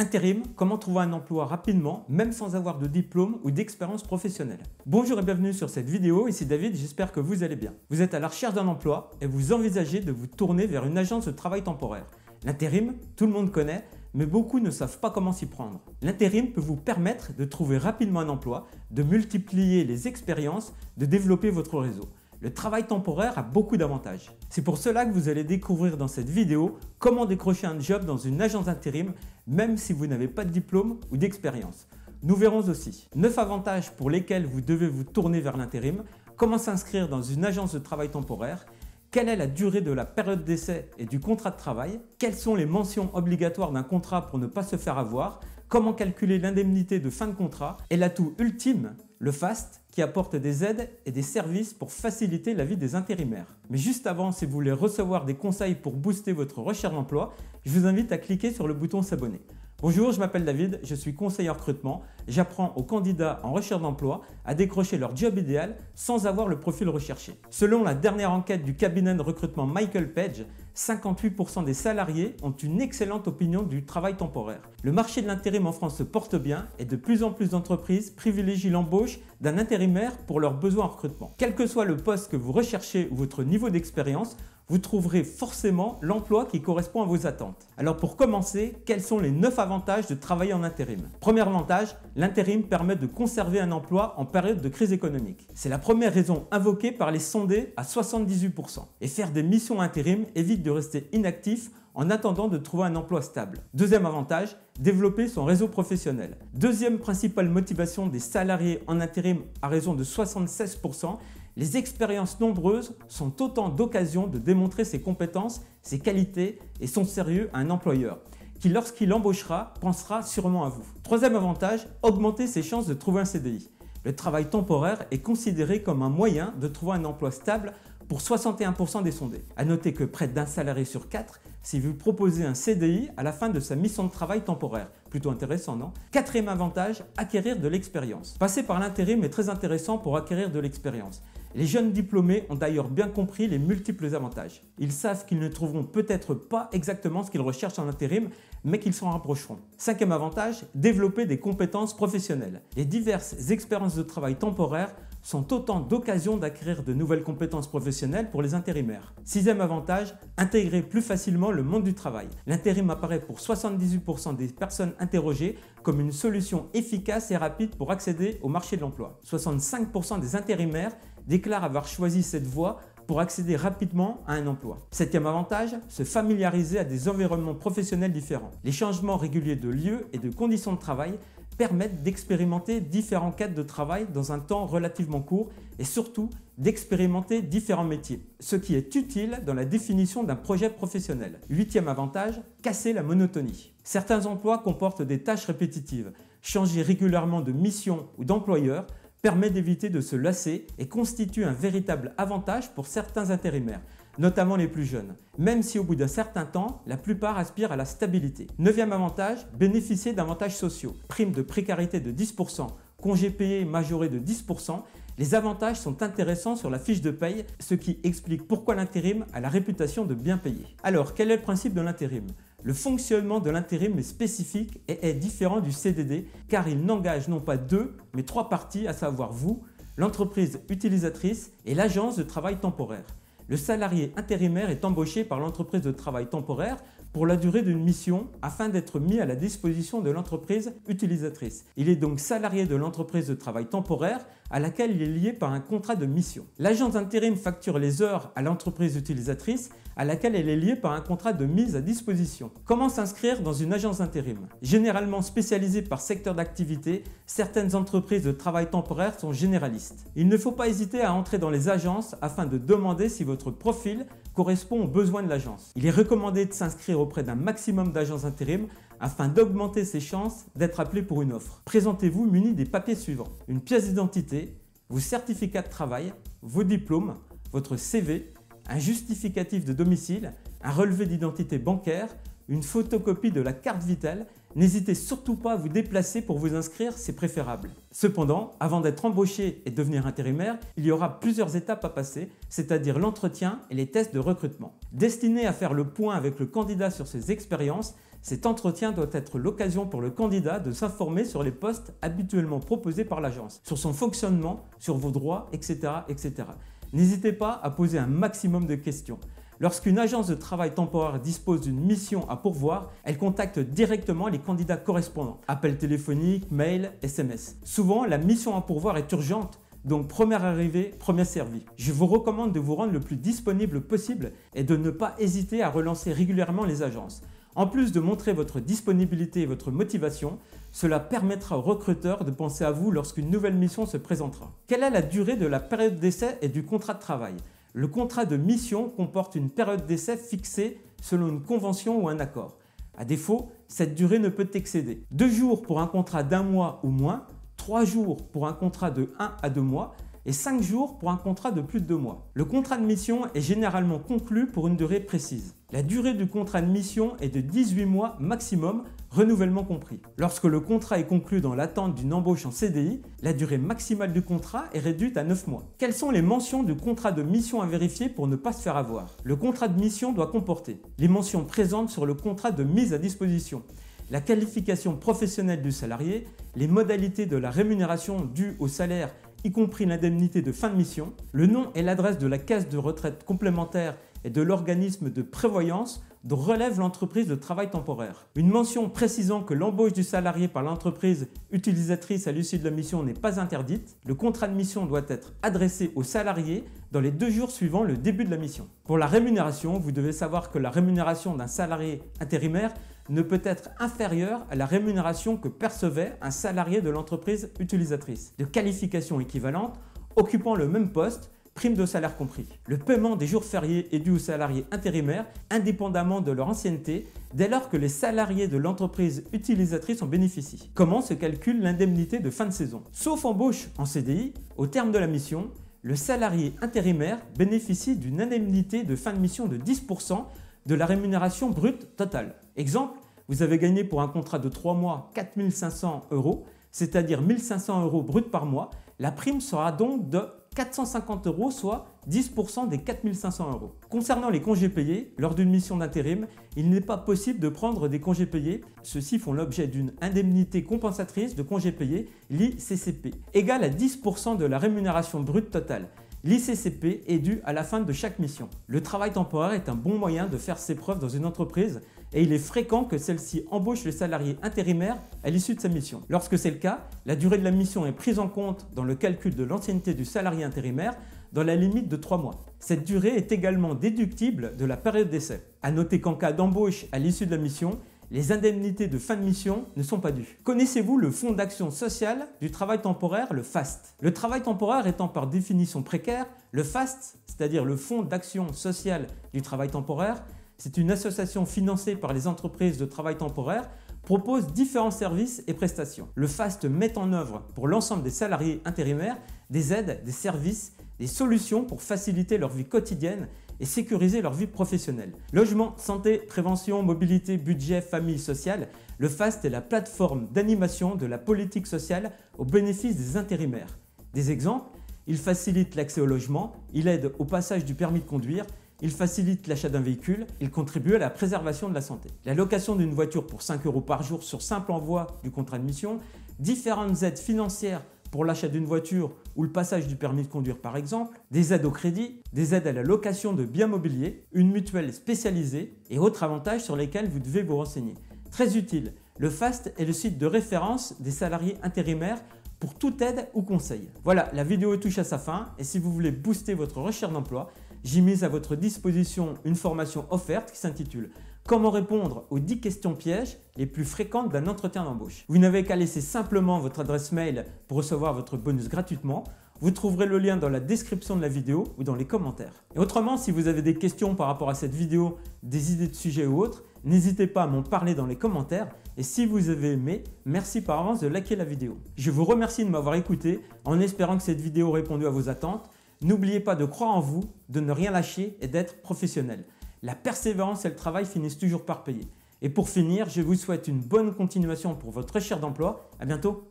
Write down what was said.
Intérim, comment trouver un emploi rapidement, même sans avoir de diplôme ou d'expérience professionnelle. Bonjour et bienvenue sur cette vidéo, ici David, j'espère que vous allez bien. Vous êtes à la recherche d'un emploi et vous envisagez de vous tourner vers une agence de travail temporaire. L'intérim, tout le monde connaît, mais beaucoup ne savent pas comment s'y prendre. L'intérim peut vous permettre de trouver rapidement un emploi, de multiplier les expériences, de développer votre réseau le travail temporaire a beaucoup d'avantages. C'est pour cela que vous allez découvrir dans cette vidéo comment décrocher un job dans une agence d'intérim même si vous n'avez pas de diplôme ou d'expérience. Nous verrons aussi 9 avantages pour lesquels vous devez vous tourner vers l'intérim, comment s'inscrire dans une agence de travail temporaire, quelle est la durée de la période d'essai et du contrat de travail, quelles sont les mentions obligatoires d'un contrat pour ne pas se faire avoir, comment calculer l'indemnité de fin de contrat et l'atout ultime le FAST, qui apporte des aides et des services pour faciliter la vie des intérimaires. Mais juste avant, si vous voulez recevoir des conseils pour booster votre recherche d'emploi, je vous invite à cliquer sur le bouton s'abonner. Bonjour, je m'appelle David, je suis conseiller recrutement. J'apprends aux candidats en recherche d'emploi à décrocher leur job idéal sans avoir le profil recherché. Selon la dernière enquête du cabinet de recrutement Michael Page, 58% des salariés ont une excellente opinion du travail temporaire. Le marché de l'intérim en France se porte bien et de plus en plus d'entreprises privilégient l'embauche d'un intérimaire pour leurs besoins en recrutement. Quel que soit le poste que vous recherchez ou votre niveau d'expérience, vous trouverez forcément l'emploi qui correspond à vos attentes. Alors pour commencer, quels sont les 9 avantages de travailler en intérim Premier avantage, l'intérim permet de conserver un emploi en période de crise économique. C'est la première raison invoquée par les sondés à 78%. Et faire des missions intérim évite de rester inactif en attendant de trouver un emploi stable. Deuxième avantage, développer son réseau professionnel. Deuxième principale motivation des salariés en intérim à raison de 76%, les expériences nombreuses sont autant d'occasions de démontrer ses compétences, ses qualités et son sérieux à un employeur qui, lorsqu'il embauchera, pensera sûrement à vous. Troisième avantage, augmenter ses chances de trouver un CDI. Le travail temporaire est considéré comme un moyen de trouver un emploi stable pour 61% des sondés. A noter que près d'un salarié sur quatre s'est vu proposer un CDI à la fin de sa mission de travail temporaire. Plutôt intéressant, non Quatrième avantage, acquérir de l'expérience. Passer par l'intérim est très intéressant pour acquérir de l'expérience. Les jeunes diplômés ont d'ailleurs bien compris les multiples avantages. Ils savent qu'ils ne trouveront peut-être pas exactement ce qu'ils recherchent en intérim, mais qu'ils s'en rapprocheront. Cinquième avantage, développer des compétences professionnelles. Les diverses expériences de travail temporaires sont autant d'occasions d'acquérir de nouvelles compétences professionnelles pour les intérimaires. Sixième avantage, intégrer plus facilement le monde du travail. L'intérim apparaît pour 78% des personnes interrogées comme une solution efficace et rapide pour accéder au marché de l'emploi. 65% des intérimaires déclarent avoir choisi cette voie pour accéder rapidement à un emploi. Septième avantage, se familiariser à des environnements professionnels différents. Les changements réguliers de lieux et de conditions de travail permettent d'expérimenter différents cadres de travail dans un temps relativement court et surtout d'expérimenter différents métiers, ce qui est utile dans la définition d'un projet professionnel. Huitième avantage, casser la monotonie. Certains emplois comportent des tâches répétitives. Changer régulièrement de mission ou d'employeur permet d'éviter de se lasser et constitue un véritable avantage pour certains intérimaires, notamment les plus jeunes, même si au bout d'un certain temps, la plupart aspirent à la stabilité. Neuvième avantage, bénéficier d'avantages sociaux. Prime de précarité de 10%, congé payé majoré de 10%, les avantages sont intéressants sur la fiche de paye, ce qui explique pourquoi l'intérim a la réputation de bien payer. Alors, quel est le principe de l'intérim le fonctionnement de l'intérim est spécifique et est différent du CDD car il n'engage non pas deux, mais trois parties, à savoir vous, l'entreprise utilisatrice et l'agence de travail temporaire le salarié intérimaire est embauché par l'entreprise de travail temporaire pour la durée d'une mission afin d'être mis à la disposition de l'entreprise utilisatrice. Il est donc salarié de l'entreprise de travail temporaire à laquelle il est lié par un contrat de mission. L'agence d'intérim facture les heures à l'entreprise utilisatrice à laquelle elle est liée par un contrat de mise à disposition. Comment s'inscrire dans une agence d'intérim Généralement spécialisée par secteur d'activité, certaines entreprises de travail temporaire sont généralistes. Il ne faut pas hésiter à entrer dans les agences afin de demander si votre profil correspond aux besoins de l'agence. Il est recommandé de s'inscrire auprès d'un maximum d'agences intérim afin d'augmenter ses chances d'être appelé pour une offre. Présentez-vous muni des papiers suivants. Une pièce d'identité, vos certificats de travail, vos diplômes, votre CV, un justificatif de domicile, un relevé d'identité bancaire, une photocopie de la carte vitale, n'hésitez surtout pas à vous déplacer pour vous inscrire, c'est préférable. Cependant, avant d'être embauché et devenir intérimaire, il y aura plusieurs étapes à passer, c'est-à-dire l'entretien et les tests de recrutement. Destiné à faire le point avec le candidat sur ses expériences, cet entretien doit être l'occasion pour le candidat de s'informer sur les postes habituellement proposés par l'agence, sur son fonctionnement, sur vos droits, etc. etc. N'hésitez pas à poser un maximum de questions. Lorsqu'une agence de travail temporaire dispose d'une mission à pourvoir, elle contacte directement les candidats correspondants, Appel téléphonique, mail, SMS. Souvent, la mission à pourvoir est urgente donc première arrivée, premier servi. Je vous recommande de vous rendre le plus disponible possible et de ne pas hésiter à relancer régulièrement les agences. En plus de montrer votre disponibilité et votre motivation, cela permettra aux recruteurs de penser à vous lorsqu'une nouvelle mission se présentera. Quelle est la durée de la période d'essai et du contrat de travail le contrat de mission comporte une période d'essai fixée selon une convention ou un accord. À défaut, cette durée ne peut excéder deux jours pour un contrat d'un mois ou moins, trois jours pour un contrat de 1 à 2 mois et 5 jours pour un contrat de plus de 2 mois. Le contrat de mission est généralement conclu pour une durée précise. La durée du contrat de mission est de 18 mois maximum, renouvellement compris. Lorsque le contrat est conclu dans l'attente d'une embauche en CDI, la durée maximale du contrat est réduite à 9 mois. Quelles sont les mentions du contrat de mission à vérifier pour ne pas se faire avoir Le contrat de mission doit comporter les mentions présentes sur le contrat de mise à disposition, la qualification professionnelle du salarié, les modalités de la rémunération due au salaire y compris l'indemnité de fin de mission, le nom et l'adresse de la caisse de retraite complémentaire et de l'organisme de prévoyance dont relève l'entreprise de travail temporaire. Une mention précisant que l'embauche du salarié par l'entreprise utilisatrice à l'issue de la mission n'est pas interdite, le contrat de mission doit être adressé au salarié dans les deux jours suivant le début de la mission. Pour la rémunération, vous devez savoir que la rémunération d'un salarié intérimaire ne peut être inférieur à la rémunération que percevait un salarié de l'entreprise utilisatrice, de qualification équivalente, occupant le même poste, prime de salaire compris. Le paiement des jours fériés est dû aux salariés intérimaires, indépendamment de leur ancienneté, dès lors que les salariés de l'entreprise utilisatrice en bénéficient. Comment se calcule l'indemnité de fin de saison Sauf embauche en CDI, au terme de la mission, le salarié intérimaire bénéficie d'une indemnité de fin de mission de 10% de la rémunération brute totale. Exemple, vous avez gagné pour un contrat de 3 mois 4500 euros, c'est-à-dire 1500 euros brut par mois. La prime sera donc de 450 euros, soit 10% des 4500 euros. Concernant les congés payés, lors d'une mission d'intérim, il n'est pas possible de prendre des congés payés. Ceux-ci font l'objet d'une indemnité compensatrice de congés payés, l'ICCP, égale à 10% de la rémunération brute totale. L'ICCP est due à la fin de chaque mission. Le travail temporaire est un bon moyen de faire ses preuves dans une entreprise et il est fréquent que celle-ci embauche le salarié intérimaire à l'issue de sa mission. Lorsque c'est le cas, la durée de la mission est prise en compte dans le calcul de l'ancienneté du salarié intérimaire dans la limite de 3 mois. Cette durée est également déductible de la période d'essai. A noter qu'en cas d'embauche à l'issue de la mission, les indemnités de fin de mission ne sont pas dues. Connaissez-vous le Fonds d'action sociale du travail temporaire, le FAST Le travail temporaire étant par définition précaire, le FAST, c'est-à-dire le Fonds d'action sociale du travail temporaire, c'est une association financée par les entreprises de travail temporaire, propose différents services et prestations. Le FAST met en œuvre pour l'ensemble des salariés intérimaires des aides, des services, des solutions pour faciliter leur vie quotidienne et sécuriser leur vie professionnelle. Logement, santé, prévention, mobilité, budget, famille sociale, le FAST est la plateforme d'animation de la politique sociale au bénéfice des intérimaires. Des exemples, il facilite l'accès au logement, il aide au passage du permis de conduire, il facilite l'achat d'un véhicule, il contribue à la préservation de la santé. La location d'une voiture pour 5 euros par jour sur simple envoi du contrat de mission, différentes aides financières pour l'achat d'une voiture ou le passage du permis de conduire par exemple, des aides au crédit, des aides à la location de biens mobiliers, une mutuelle spécialisée et autres avantages sur lesquels vous devez vous renseigner. Très utile, le FAST est le site de référence des salariés intérimaires pour toute aide ou conseil. Voilà, la vidéo touche à sa fin et si vous voulez booster votre recherche d'emploi, j'ai mis à votre disposition une formation offerte qui s'intitule Comment répondre aux 10 questions pièges les plus fréquentes d'un entretien d'embauche. Vous n'avez qu'à laisser simplement votre adresse mail pour recevoir votre bonus gratuitement. Vous trouverez le lien dans la description de la vidéo ou dans les commentaires. Et autrement, si vous avez des questions par rapport à cette vidéo, des idées de sujets ou autres, n'hésitez pas à m'en parler dans les commentaires. Et si vous avez aimé, merci par avance de liker la vidéo. Je vous remercie de m'avoir écouté en espérant que cette vidéo a répondu à vos attentes N'oubliez pas de croire en vous, de ne rien lâcher et d'être professionnel. La persévérance et le travail finissent toujours par payer. Et pour finir, je vous souhaite une bonne continuation pour votre recherche d'emploi. À bientôt.